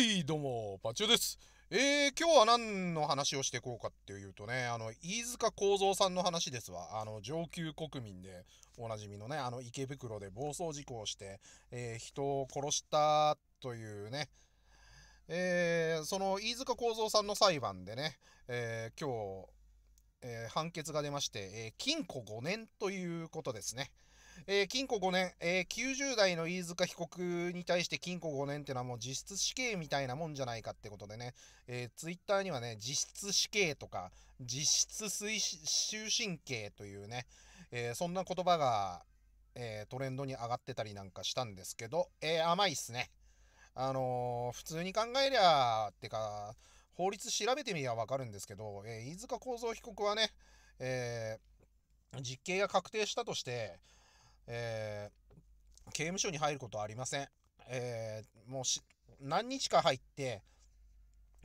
はいどうもパチューです、えー、今日は何の話をしていこうかっていうとねあの飯塚幸三さんの話ですわあの上級国民でおなじみのねあの池袋で暴走事故をして、えー、人を殺したというねえー、その飯塚幸三さんの裁判でね、え今日、え判決が出まして、え禁錮5年ということですね。えー、禁錮5年、えー、90代の飯塚被告に対して禁錮5年ってのはもう実質死刑みたいなもんじゃないかってことでね、えー、ツイッターにはね、実質死刑とか、実質推終身刑というね、えー、そんな言葉が、えトレンドに上がってたりなんかしたんですけど、え甘いっすね。あの普通に考えりゃ、ってか、法律調べてみりゃわかるんですけど、え飯塚幸三被告はね、え実刑が確定したとして、えー、刑務所に入ることはありません。えー、もう何日か入って、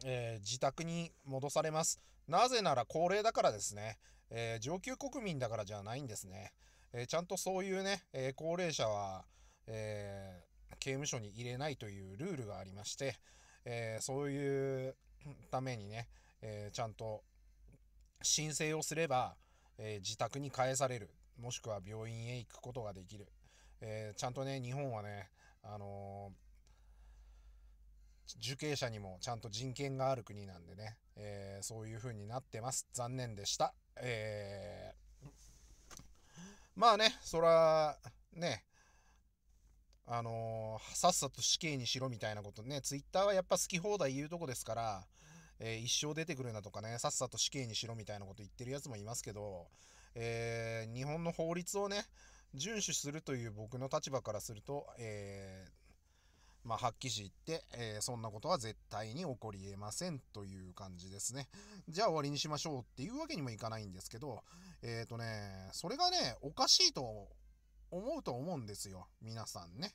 えー、自宅に戻されます。なぜなら高齢だからですね、えー、上級国民だからじゃないんですね。えちゃんとそういうね、え高齢者は、え刑務所に入れないというルールがありまして、えそういうためにね、えちゃんと申請をすれば、え自宅に返されるもしくは病院へ行くことができる。えー、ちゃんとね、日本はね、あのー、受刑者にもちゃんと人権がある国なんでね、えー、そういう風になってます。残念でした。えまあね、そら、ね、あのさっさと死刑にしろみたいなことね、ツイッターはやっぱ好き放題言うとこですから、えー、一生出てくるなとかね、さっさと死刑にしろみたいなこと言ってるやつもいますけど、えー、日本の法律をね、遵守するという僕の立場からすると、えー、まあ、発揮しって、えー、そんなことは絶対に起こりえませんという感じですね。じゃあ終わりにしましょうっていうわけにもいかないんですけど、えっ、ー、とね、それがね、おかしいと思うと思うんですよ。皆さんね。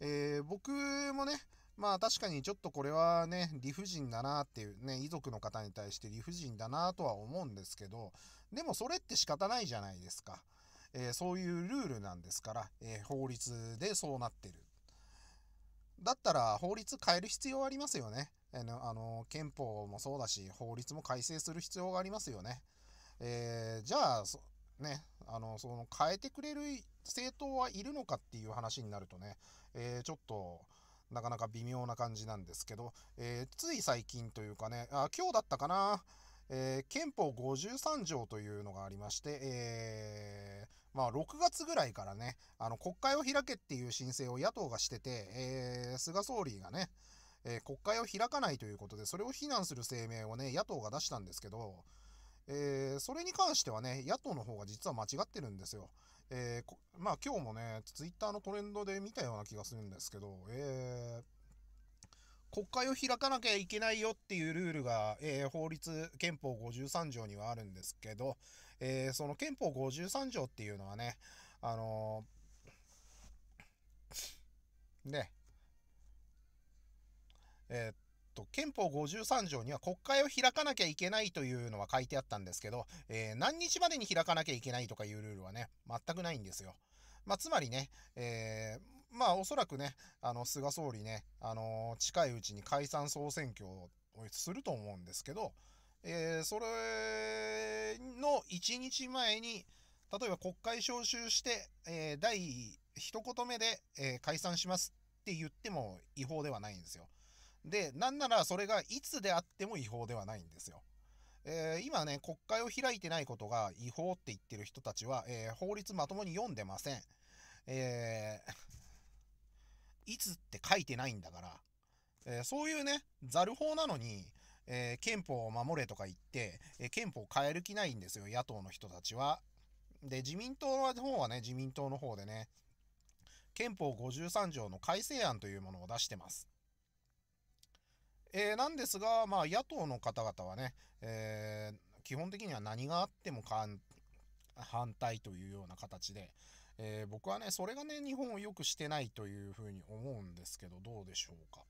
えー、僕もね、まあ確かにちょっとこれはね、理不尽だなっていうね、遺族の方に対して理不尽だなとは思うんですけど、でもそれって仕方ないじゃないですか。えー、そういうルールなんですから、えー、法律でそうなってる。だったら法律変える必要ありますよね。あの、あの憲法もそうだし、法律も改正する必要がありますよね。えー、じゃあ、ね、あの、その変えてくれる政党はいるのかっていう話になるとね、えちょっと、なかなか微妙な感じなんですけど、えー、つい最近というかね、あ今日だったかな、えー、憲法53条というのがありまして、えー、まあ、6月ぐらいからね、あの国会を開けっていう申請を野党がしてて、えー、菅総理がね、え国会を開かないということで、それを非難する声明をね、野党が出したんですけど、えー、それに関してはね、野党の方が実は間違ってるんですよ。えー、まあ今日もね、ツイッターのトレンドで見たような気がするんですけど、えー、国会を開かなきゃいけないよっていうルールが、えー、法律、憲法53条にはあるんですけど、えー、その憲法53条っていうのはね、あのー、えー、っと、憲法53条には国会を開かなきゃいけないというのは書いてあったんですけど、えー、何日までに開かなきゃいけないとかいうルールはね、全くないんですよ。まあ、つまりね、えー、まあ、おそらくね、あの、菅総理ね、あのー、近いうちに解散総選挙をすると思うんですけど、えー、それの1日前に、例えば国会召集して、えー、第一言目で、えー、解散しますって言っても違法ではないんですよ。で、なんならそれがいつであっても違法ではないんですよ。えー、今ね、国会を開いてないことが違法って言ってる人たちは、えー、法律まともに読んでません。えー、いつって書いてないんだから、えそういうね、ざる法なのに、え憲法を守れとか言って、え憲法を変える気ないんですよ、野党の人たちは。で、自民党の方はね、自民党の方でね、憲法53条の改正案というものを出してます。えー、なんですが、まあ、野党の方々はね、えー、基本的には何があっても反対というような形で、えー、僕はね、それがね、日本を良くしてないというふうに思うんですけど、どうでしょうか。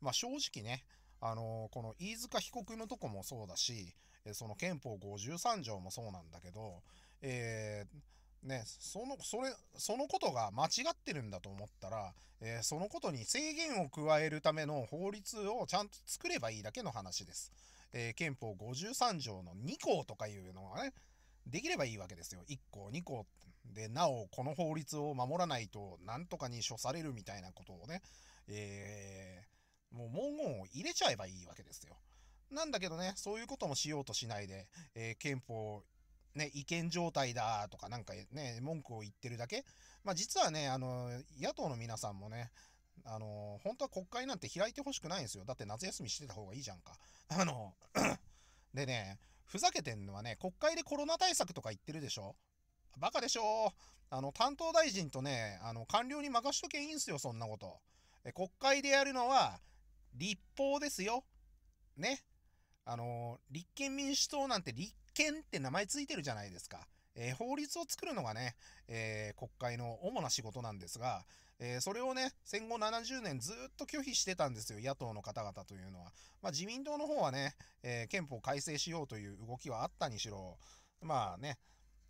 まあ、正直ね、あのこの飯塚被告のとこもそうだし、その憲法53条もそうなんだけど、えー、ね、その、それ、そのことが間違ってるんだと思ったら、えー、そのことに制限を加えるための法律をちゃんと作ればいいだけの話です。えー、憲法53条の2項とかいうのがね、できればいいわけですよ。1項、2項で、なお、この法律を守らないと、何とかに処されるみたいなことをね、えー、もう文言を入れちゃえばいいわけですよ。なんだけどね、そういうこともしようとしないで、えー、憲法ね、違憲状態だとかなんかね、文句を言ってるだけ。まあ実はね、あの、野党の皆さんもね、あの、本当は国会なんて開いてほしくないんですよ。だって夏休みしてた方がいいじゃんか。あの、でね、ふざけてんのはね、国会でコロナ対策とか言ってるでしょバカでしょあの、担当大臣とね、あの、官僚に任しとけいいんすよ、そんなこと。え国会でやるのは、立法ですよ。ね。あの、立憲民主党なんて立憲って名前ついてるじゃないですか。えー、法律を作るのがね、えー、国会の主な仕事なんですが、えー、それをね、戦後70年ずっと拒否してたんですよ、野党の方々というのは。まあ、自民党の方はね、え憲法改正しようという動きはあったにしろ、まあね、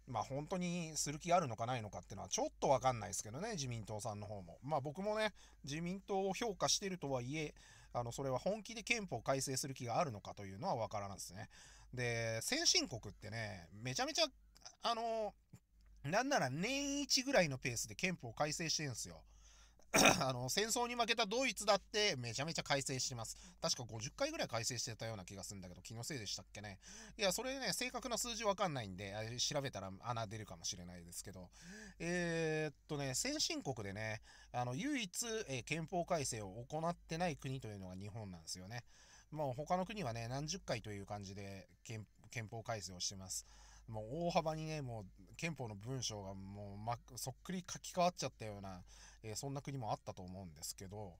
まあ本当にする気あるのかないのかっていうのはちょっとわかんないですけどね、自民党さんの方も。まあ僕もね、自民党を評価してるとはいえ、あの、それは本気で憲法改正する気があるのかというのはわからないですね。で、先進国ってね、めちゃめちゃ、あの、なんなら年一ぐらいのペースで憲法改正してるんですよ。あの、戦争に負けたドイツだってめちゃめちゃ改正してます。確か50回ぐらい改正してたような気がするんだけど、気のせいでしたっけね。いや、それね、正確な数字わかんないんで、調べたら穴出るかもしれないですけど、えー、っとね、先進国でね、あの、唯一、えー、憲法改正を行ってない国というのが日本なんですよね。もう他の国はね、何十回という感じで憲法改正をしてます。もう大幅にね、もう憲法の文章がもう、ま、そっくり書き換わっちゃったような、えー、そんな国もあったと思うんですけど、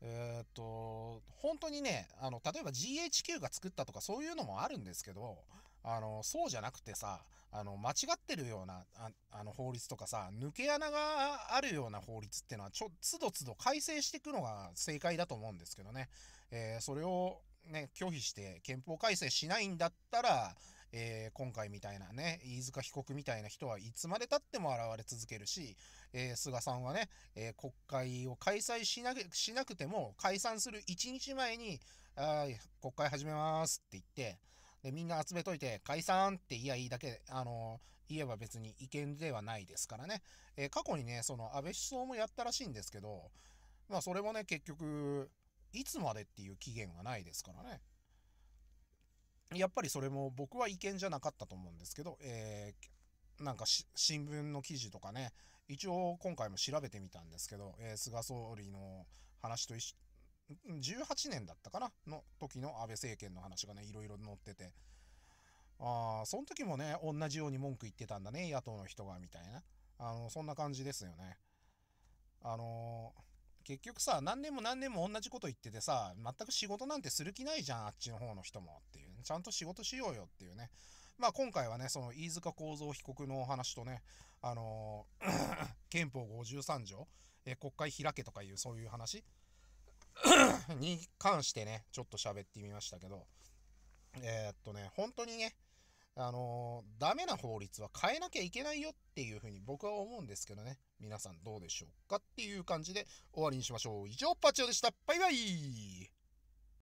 えー、っと、本当にね、あの、例えば GHQ が作ったとかそういうのもあるんですけど、あの、そうじゃなくてさ、あの、間違ってるような、ああの、法律とかさ、抜け穴があるような法律ってのは、ちょ、つどつど改正していくのが正解だと思うんですけどね。えー、それを、ね、拒否して憲法改正しないんだったら、えー、今回みたいなね、飯塚被告みたいな人はいつまでたっても現れ続けるし、えー、菅さんはね、えー、国会を開催しなしなくても、解散する1日前に、あ国会始めますって言って、で、みんな集めといて、解散って言いやいいだけ、あの、言えば別に違憲ではないですからね。えー、過去にね、その安倍首相もやったらしいんですけど、まあそれもね、結局、いつまでっていう期限はないですからね。やっぱりそれも僕は違憲じゃなかったと思うんですけど、えー、なんか新聞の記事とかね、一応今回も調べてみたんですけど、えー、菅総理の話と18年だったかなの時の安倍政権の話がね、いろいろ載ってて、ああ、その時もね、同じように文句言ってたんだね、野党の人が、みたいな。あの、そんな感じですよね。あのー、結局さ、何年も何年も同じこと言っててさ、全く仕事なんてする気ないじゃん、あっちの方の人もっていう、ね、ちゃんと仕事しようよっていうね。まあ今回はね、その飯塚幸三被告のお話とね、あのー、憲法53条、え国会開けとかいうそういう話。に関してね、ちょっと喋ってみましたけど、えー、っとね、本当にね、あのー、ダメな法律は変えなきゃいけないよっていうふうに僕は思うんですけどね、皆さんどうでしょうかっていう感じで終わりにしましょう。以上、パチオでした。バイバイ